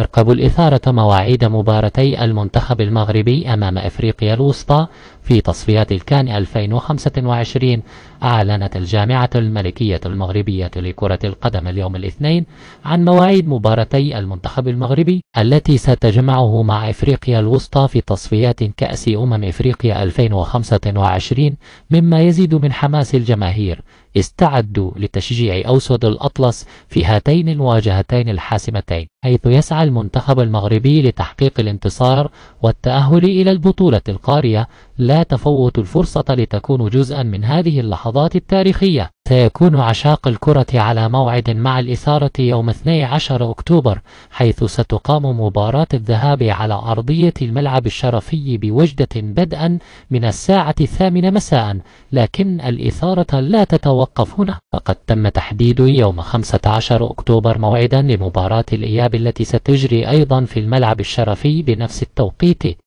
ترقب الإثارة مواعيد مباراتي المنتخب المغربي أمام أفريقيا الوسطى في تصفيات الكان 2025 أعلنت الجامعة الملكية المغربية لكرة القدم اليوم الاثنين عن مواعيد مباراتي المنتخب المغربي التي ستجمعه مع إفريقيا الوسطى في تصفيات كأس أمم إفريقيا 2025 مما يزيد من حماس الجماهير استعدوا لتشجيع أوسود الأطلس في هاتين المواجهتين الحاسمتين حيث يسعى المنتخب المغربي لتحقيق الانتصار والتأهل إلى البطولة القارية لا تفوت الفرصة لتكون جزءا من هذه اللحظات التاريخية سيكون عشاق الكرة على موعد مع الإثارة يوم 12 أكتوبر حيث ستقام مباراة الذهاب على أرضية الملعب الشرفي بوجدة بدءا من الساعة الثامنة مساء لكن الإثارة لا تتوقف هنا فقد تم تحديد يوم 15 أكتوبر موعدا لمباراة الإياب التي ستجري أيضا في الملعب الشرفي بنفس التوقيت